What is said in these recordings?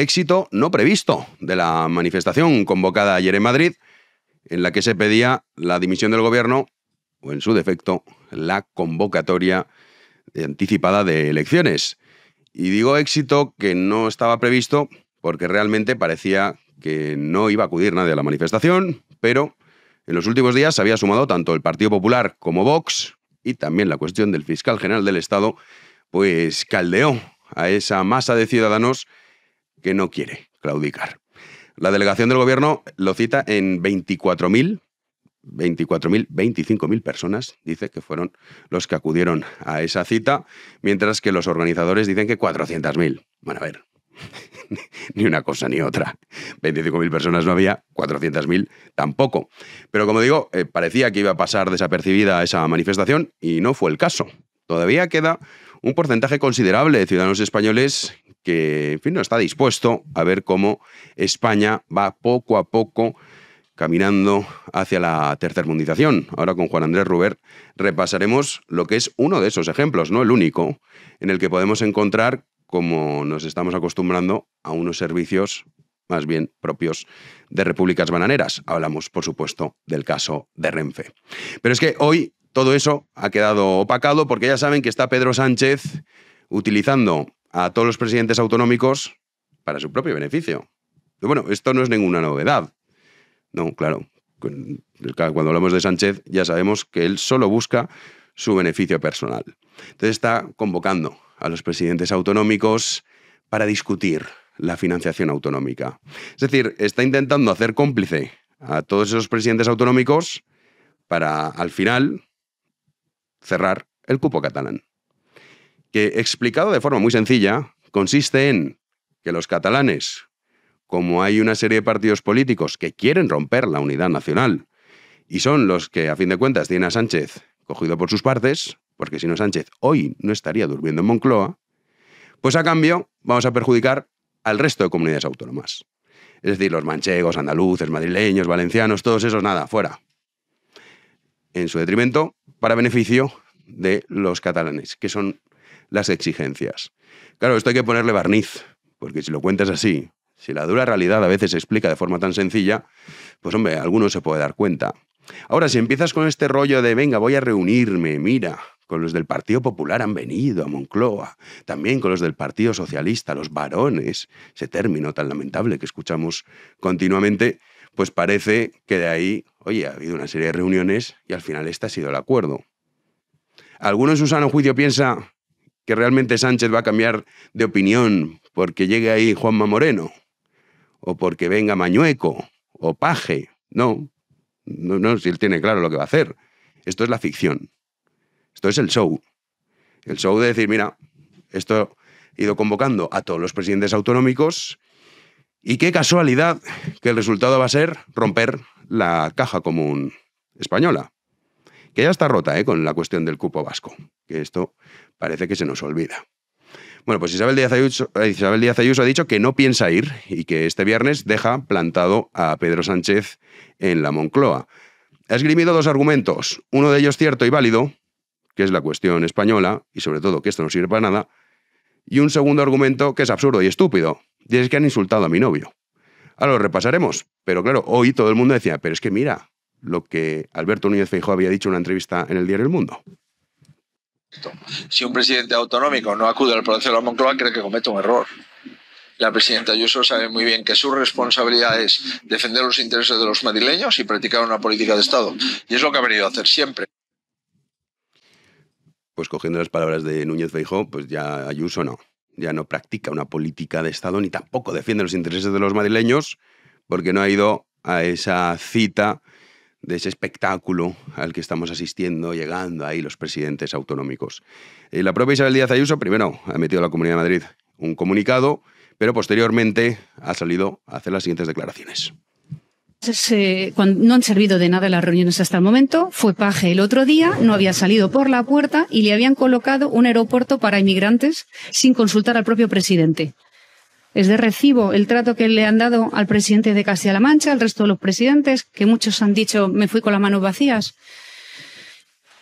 éxito no previsto de la manifestación convocada ayer en Madrid, en la que se pedía la dimisión del gobierno o, en su defecto, la convocatoria anticipada de elecciones. Y digo éxito que no estaba previsto porque realmente parecía que no iba a acudir nadie a la manifestación, pero en los últimos días se había sumado tanto el Partido Popular como Vox y también la cuestión del fiscal general del Estado, pues caldeó a esa masa de ciudadanos que no quiere claudicar. La delegación del gobierno lo cita en 24.000 24.000, 25.000 personas, dice que fueron los que acudieron a esa cita, mientras que los organizadores dicen que 400.000. Bueno, a ver, ni una cosa ni otra. 25.000 personas no había, 400.000 tampoco. Pero como digo, eh, parecía que iba a pasar desapercibida esa manifestación y no fue el caso. Todavía queda un porcentaje considerable de ciudadanos españoles que, en fin, no está dispuesto a ver cómo España va poco a poco caminando hacia la tercermundización. Ahora con Juan Andrés Ruber repasaremos lo que es uno de esos ejemplos, no el único, en el que podemos encontrar como nos estamos acostumbrando a unos servicios más bien propios de repúblicas bananeras. Hablamos, por supuesto, del caso de Renfe. Pero es que hoy todo eso ha quedado opacado porque ya saben que está Pedro Sánchez utilizando a todos los presidentes autonómicos para su propio beneficio. bueno, esto no es ninguna novedad. No, claro. Cuando hablamos de Sánchez ya sabemos que él solo busca su beneficio personal. Entonces está convocando a los presidentes autonómicos para discutir la financiación autonómica. Es decir, está intentando hacer cómplice a todos esos presidentes autonómicos para al final cerrar el cupo catalán. Que explicado de forma muy sencilla, consiste en que los catalanes, como hay una serie de partidos políticos que quieren romper la unidad nacional, y son los que a fin de cuentas tienen a Sánchez cogido por sus partes, porque si no Sánchez hoy no estaría durmiendo en Moncloa, pues a cambio vamos a perjudicar al resto de comunidades autónomas. Es decir, los manchegos, andaluces, madrileños, valencianos, todos esos, nada, fuera. En su detrimento, para beneficio de los catalanes, que son las exigencias. Claro, esto hay que ponerle barniz, porque si lo cuentas así, si la dura realidad a veces se explica de forma tan sencilla, pues hombre, alguno se puede dar cuenta. Ahora, si empiezas con este rollo de, venga, voy a reunirme, mira, con los del Partido Popular han venido a Moncloa, también con los del Partido Socialista, los varones, ese término tan lamentable que escuchamos continuamente, pues parece que de ahí Oye, ha habido una serie de reuniones y al final este ha sido el acuerdo. ¿Alguno en su sano juicio piensa que realmente Sánchez va a cambiar de opinión porque llegue ahí Juanma Moreno? ¿O porque venga Mañueco? ¿O Paje? No, no, no, si él tiene claro lo que va a hacer. Esto es la ficción. Esto es el show. El show de decir, mira, esto he ido convocando a todos los presidentes autonómicos y qué casualidad que el resultado va a ser romper la caja común española, que ya está rota ¿eh? con la cuestión del cupo vasco, que esto parece que se nos olvida. Bueno, pues Isabel Díaz, Ayuso, eh, Isabel Díaz, Ayuso, ha dicho que no piensa ir y que este viernes deja plantado a Pedro Sánchez en la Moncloa. Ha esgrimido dos argumentos, uno de ellos cierto y válido, que es la cuestión española, y sobre todo que esto no sirve para nada, y un segundo argumento que es absurdo y estúpido, y es que han insultado a mi novio. Ahora lo repasaremos, pero claro, hoy todo el mundo decía, pero es que mira lo que Alberto Núñez Feijóo había dicho en una entrevista en el diario El Mundo. Si un presidente autonómico no acude al Palacio de la Moncloa, cree que comete un error. La presidenta Ayuso sabe muy bien que su responsabilidad es defender los intereses de los madrileños y practicar una política de Estado. Y es lo que ha venido a hacer siempre. Pues cogiendo las palabras de Núñez Feijóo, pues ya Ayuso no ya no practica una política de Estado ni tampoco defiende los intereses de los madrileños porque no ha ido a esa cita de ese espectáculo al que estamos asistiendo, llegando ahí los presidentes autonómicos. Eh, la propia Isabel Díaz Ayuso primero ha metido a la Comunidad de Madrid un comunicado, pero posteriormente ha salido a hacer las siguientes declaraciones no han servido de nada las reuniones hasta el momento. Fue paje el otro día, no había salido por la puerta y le habían colocado un aeropuerto para inmigrantes sin consultar al propio presidente. Es de recibo el trato que le han dado al presidente de Castilla-La Mancha, al resto de los presidentes, que muchos han dicho me fui con las manos vacías.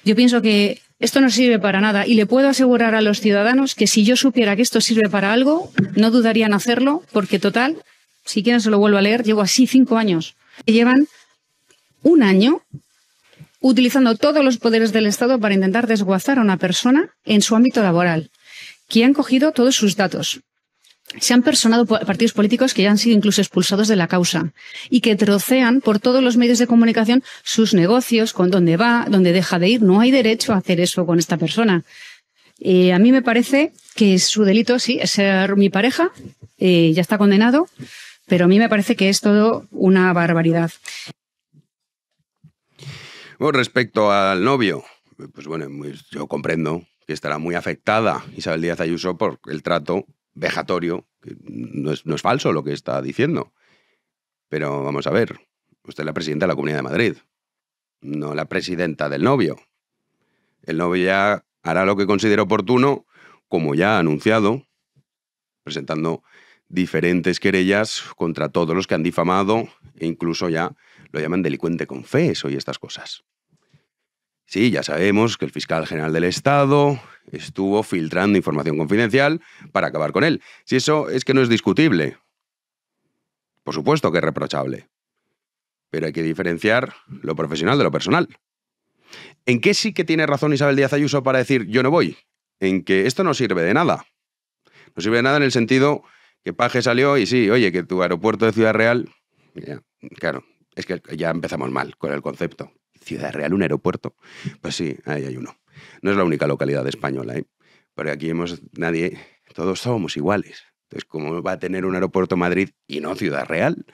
Yo pienso que esto no sirve para nada y le puedo asegurar a los ciudadanos que si yo supiera que esto sirve para algo, no dudarían hacerlo, porque total, si quieren se lo vuelvo a leer, llevo así cinco años que llevan un año utilizando todos los poderes del Estado para intentar desguazar a una persona en su ámbito laboral, que han cogido todos sus datos. Se han personado partidos políticos que ya han sido incluso expulsados de la causa y que trocean por todos los medios de comunicación sus negocios, con dónde va, dónde deja de ir. No hay derecho a hacer eso con esta persona. Eh, a mí me parece que su delito, sí, es ser mi pareja, eh, ya está condenado, pero a mí me parece que es todo una barbaridad. respecto al novio, pues bueno, yo comprendo que estará muy afectada Isabel Díaz Ayuso por el trato vejatorio, que no es, no es falso lo que está diciendo. Pero vamos a ver, usted es la presidenta de la Comunidad de Madrid, no la presidenta del novio. El novio ya hará lo que considere oportuno, como ya ha anunciado, presentando diferentes querellas contra todos los que han difamado e incluso ya lo llaman delincuente confeso y estas cosas. Sí, ya sabemos que el fiscal general del Estado estuvo filtrando información confidencial para acabar con él. Si eso es que no es discutible. Por supuesto que es reprochable. Pero hay que diferenciar lo profesional de lo personal. ¿En qué sí que tiene razón Isabel Díaz Ayuso para decir yo no voy? En que esto no sirve de nada. No sirve de nada en el sentido que Paje salió y sí, oye, que tu aeropuerto de Ciudad Real. claro, es que ya empezamos mal con el concepto. Ciudad Real, un aeropuerto. Pues sí, ahí hay uno. No es la única localidad española, ¿eh? porque aquí hemos nadie, todos somos iguales. Entonces, ¿cómo va a tener un aeropuerto Madrid y no Ciudad Real?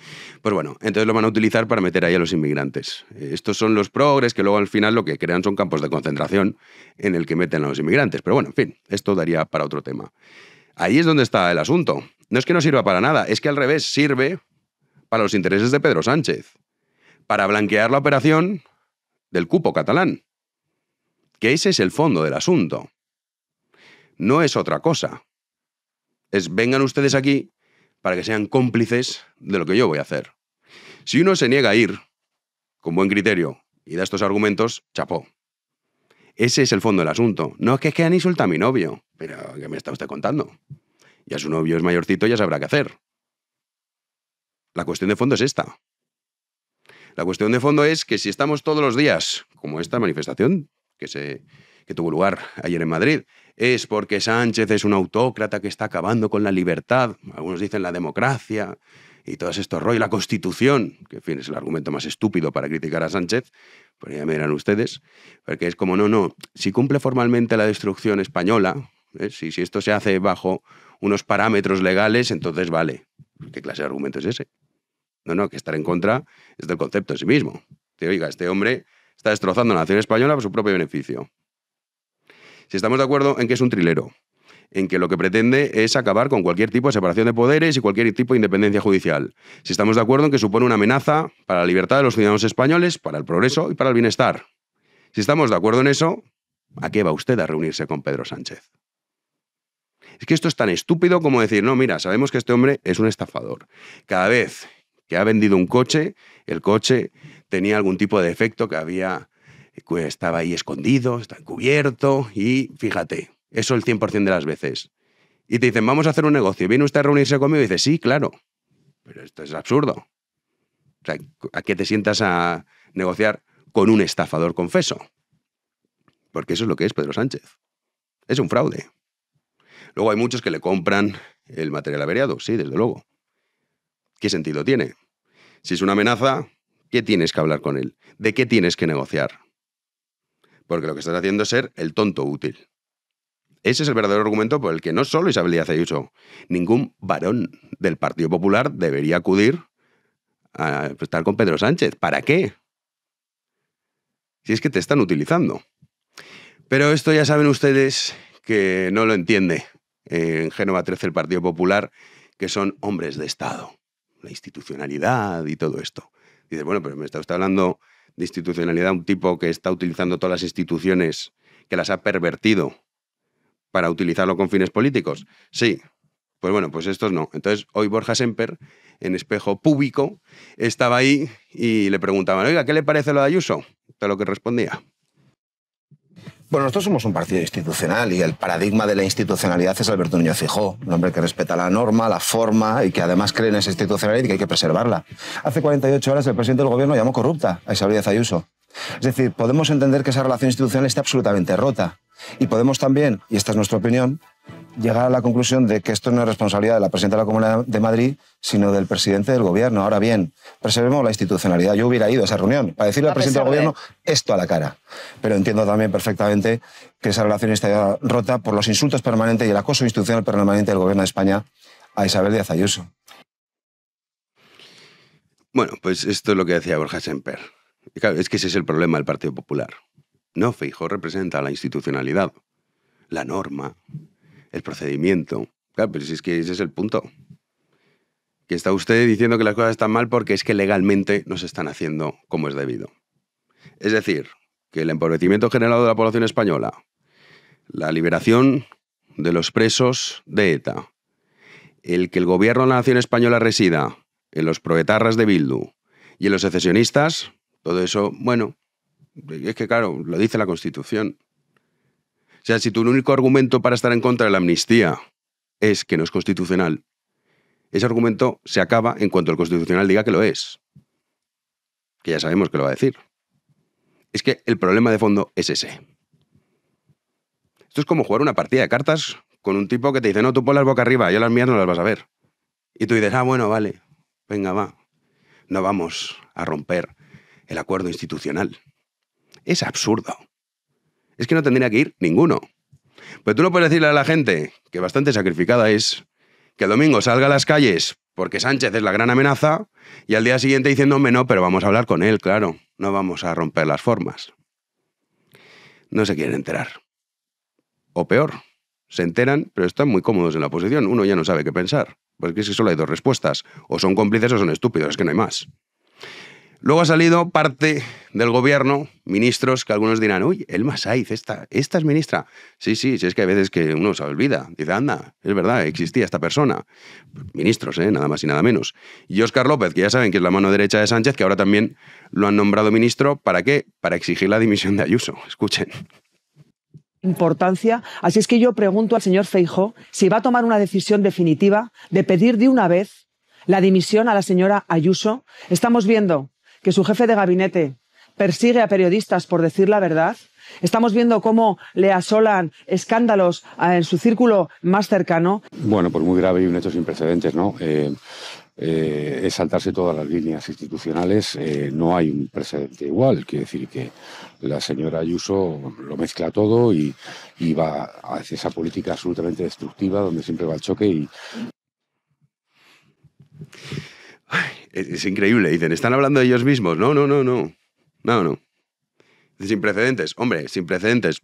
Pues bueno, entonces lo van a utilizar para meter ahí a los inmigrantes. Estos son los progres que luego al final lo que crean son campos de concentración en el que meten a los inmigrantes. Pero bueno, en fin, esto daría para otro tema. Ahí es donde está el asunto. No es que no sirva para nada, es que al revés sirve para los intereses de Pedro Sánchez, para blanquear la operación del cupo catalán. Que ese es el fondo del asunto. No es otra cosa. Es vengan ustedes aquí para que sean cómplices de lo que yo voy a hacer. Si uno se niega a ir, con buen criterio, y da estos argumentos, chapó. Ese es el fondo del asunto. No es que es que a mi novio. Pero, ¿qué me está usted contando? Ya su novio es mayorcito, ya sabrá qué hacer. La cuestión de fondo es esta. La cuestión de fondo es que si estamos todos los días, como esta manifestación que, se, tuvo lugar ayer en Madrid, es porque Sánchez es un autócrata que está acabando con la libertad, algunos dicen la democracia y todos estos rollos, la constitución, que en fin es el argumento más estúpido para criticar a Sánchez, pero pues ya me dirán ustedes, porque es como, no, no, si cumple formalmente la destrucción española, ¿eh? si, si esto se hace bajo unos parámetros legales, entonces vale. ¿Qué clase de argumento es ese? No, no, que estar en contra es del concepto en sí mismo. Te oiga, este hombre está destrozando la nación española por su propio beneficio. Si estamos de acuerdo en que es un trilero, en que lo que pretende es acabar con cualquier tipo de separación de poderes y cualquier tipo de independencia judicial. Si estamos de acuerdo en que supone una amenaza para la libertad de los ciudadanos españoles, para el progreso y para el bienestar. Si estamos de acuerdo en eso, ¿a qué va usted a reunirse con Pedro Sánchez? Es que esto es tan estúpido como decir, no, mira, sabemos que este hombre es un estafador. Cada vez que ha vendido un coche, el coche tenía algún tipo de defecto que había, estaba ahí escondido, está encubierto, y fíjate, eso el 100% de las veces. Y te dicen, vamos a hacer un negocio, ¿viene usted a reunirse conmigo? Y dice, sí, claro, pero esto es absurdo. O sea, ¿a qué te sientas a negociar con un estafador confeso? Porque eso es lo que es Pedro Sánchez. Es un fraude. Luego hay muchos que le compran el material averiado, sí, desde luego. ¿Qué sentido tiene? Si es una amenaza, ¿qué tienes que hablar con él? ¿De qué tienes que negociar? Porque lo que estás haciendo es ser el tonto útil. Ese es el verdadero argumento por el que no solo Isabel Díaz Ayuso, ningún varón del Partido Popular debería acudir a estar con Pedro Sánchez. ¿Para qué? Si es que te están utilizando. Pero esto ya saben ustedes que no lo entiende eh, en Génova 13 el Partido Popular, que son hombres de Estado, la institucionalidad y todo esto. Dices, bueno, pero me está usted hablando de institucionalidad un tipo que está utilizando todas las instituciones, que las ha pervertido para utilizarlo con fines políticos. Sí, pues bueno, pues estos no. Entonces, hoy Borja Semper, en espejo público, estaba ahí y le preguntaban, oiga, ¿qué le parece lo de Ayuso? Todo lo que respondía. Bueno, nosotros somos un partido institucional y el paradigma de la institucionalidad es Alberto Núñez Fijó, un hombre que respeta la norma, la forma y que además cree en esa institucionalidad y que hay que preservarla. Hace 48 horas el presidente del gobierno llamó corrupta a Isabel Díaz Ayuso. Es decir, podemos entender que esa relación institucional está absolutamente rota y podemos también, y esta es nuestra opinión, llegar a la conclusión de que esto no es responsabilidad de la presidenta de la Comunidad de Madrid, sino del presidente del gobierno. Ahora bien, preservemos la institucionalidad. Yo hubiera ido a esa reunión para decirle al presidente del gobierno esto a la cara. Pero entiendo también perfectamente que esa relación está rota por los insultos permanentes y el acoso institucional permanente del gobierno de España a Isabel Díaz Ayuso. Bueno, pues esto es lo que decía Borja Semper. es que ese es el problema del Partido Popular. No, fijo representa la institucionalidad, la norma, el procedimiento. Claro, pero si es que ese es el punto. Que está usted diciendo que las cosas están mal porque es que legalmente no se están haciendo como es debido. Es decir, que el empobrecimiento generado de la población española, la liberación de los presos de ETA, el que el gobierno de la nación española resida en los proetarras de Bildu y en los secesionistas, todo eso, bueno, es que claro, lo dice la Constitución. O sea, si tu único argumento para estar en contra de la amnistía es que no es constitucional, ese argumento se acaba en cuanto el constitucional diga que lo es. Que ya sabemos que lo va a decir. Es que el problema de fondo es ese. Esto es como jugar una partida de cartas con un tipo que te dice, no, tú pon las boca arriba, yo las mías no las vas a ver. Y tú dices, ah, bueno, vale, venga, va. No vamos a romper el acuerdo institucional. Es absurdo es que no tendría que ir ninguno. Pero pues tú no puedes decirle a la gente, que bastante sacrificada es, que el domingo salga a las calles porque Sánchez es la gran amenaza y al día siguiente diciéndome no, pero vamos a hablar con él, claro, no vamos a romper las formas. No se quieren enterar. O peor, se enteran, pero están muy cómodos en la posición, uno ya no sabe qué pensar. Porque es que solo hay dos respuestas, o son cómplices o son estúpidos, es que no hay más. Luego ha salido parte del gobierno, ministros, que algunos dirán, uy, Elma Saiz, esta, esta es ministra. Sí, sí, sí, es que hay veces que uno se olvida. Dice, anda, es verdad, existía esta persona. Ministros, ¿eh? nada más y nada menos. Y Óscar López, que ya saben que es la mano derecha de Sánchez, que ahora también lo han nombrado ministro, ¿para qué? Para exigir la dimisión de Ayuso. Escuchen importancia. Así es que yo pregunto al señor Feijo si va a tomar una decisión definitiva de pedir de una vez la dimisión a la señora Ayuso. Estamos viendo que su jefe de gabinete persigue a periodistas por decir la verdad. Estamos viendo cómo le asolan escándalos ah, en su círculo más cercano. Bueno, pues muy grave y un hecho sin precedentes, ¿no? Eh, eh, es saltarse todas las líneas institucionales. Eh, no hay un precedente igual. Quiere decir que la señora Ayuso lo mezcla todo y, y va hacia esa política absolutamente destructiva donde siempre va el choque y. Es, increíble. Dicen, están hablando de ellos mismos. No, no, no, no. No, no. Sin precedentes. Hombre, sin precedentes.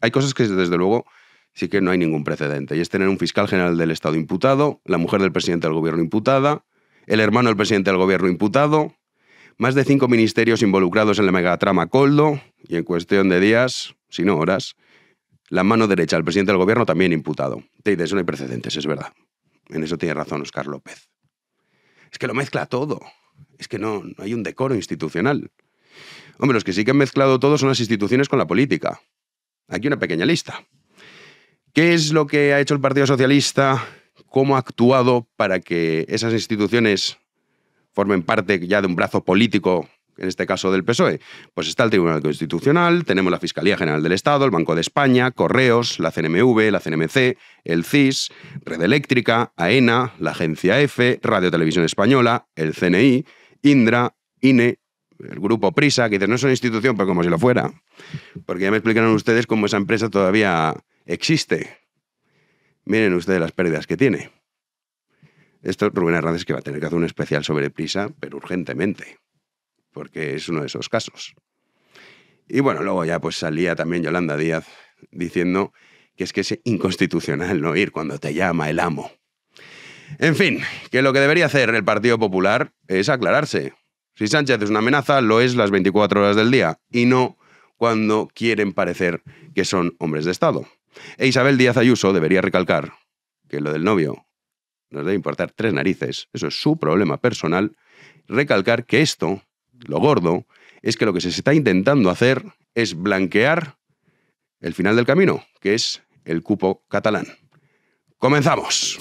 Hay cosas que, desde luego, sí que no hay ningún precedente. Y es tener un fiscal general del Estado imputado, la mujer del presidente del gobierno imputada, el hermano del presidente del gobierno imputado, más de cinco ministerios involucrados en la megatrama Coldo, y en cuestión de días, si no horas, la mano derecha del presidente del gobierno también imputado. Te eso no hay precedentes, es verdad. En eso tiene razón Oscar López. Es que lo mezcla todo. Es que no, no hay un decoro institucional. Hombre, los que sí que han mezclado todo son las instituciones con la política. Aquí una pequeña lista. ¿Qué es lo que ha hecho el Partido Socialista? ¿Cómo ha actuado para que esas instituciones formen parte ya de un brazo político en este caso del PSOE? Pues está el Tribunal Constitucional, tenemos la Fiscalía General del Estado, el Banco de España, Correos, la CNMV, la CNMC, el CIS, Red Eléctrica, AENA, e la Agencia e F, Radio Televisión Española, el CNI, Indra, INE, el grupo Prisa, que no es una institución, pero pues como si lo fuera. Porque ya me explicaron ustedes cómo esa empresa todavía existe. Miren ustedes las pérdidas que tiene. Esto Rubén es que va a tener que hacer un especial sobre Prisa, pero urgentemente porque es uno de esos casos. Y bueno, luego ya pues salía también Yolanda Díaz diciendo que es que es inconstitucional no ir cuando te llama el amo. En fin, que lo que debería hacer el Partido Popular es aclararse. Si Sánchez es una amenaza, lo es las 24 horas del día y no cuando quieren parecer que son hombres de Estado. E Isabel Díaz Ayuso debería recalcar que lo del novio nos debe importar tres narices, eso es su problema personal, recalcar que esto lo gordo, es que lo que se está intentando hacer es blanquear el final del camino, que es el cupo catalán. ¡Comenzamos!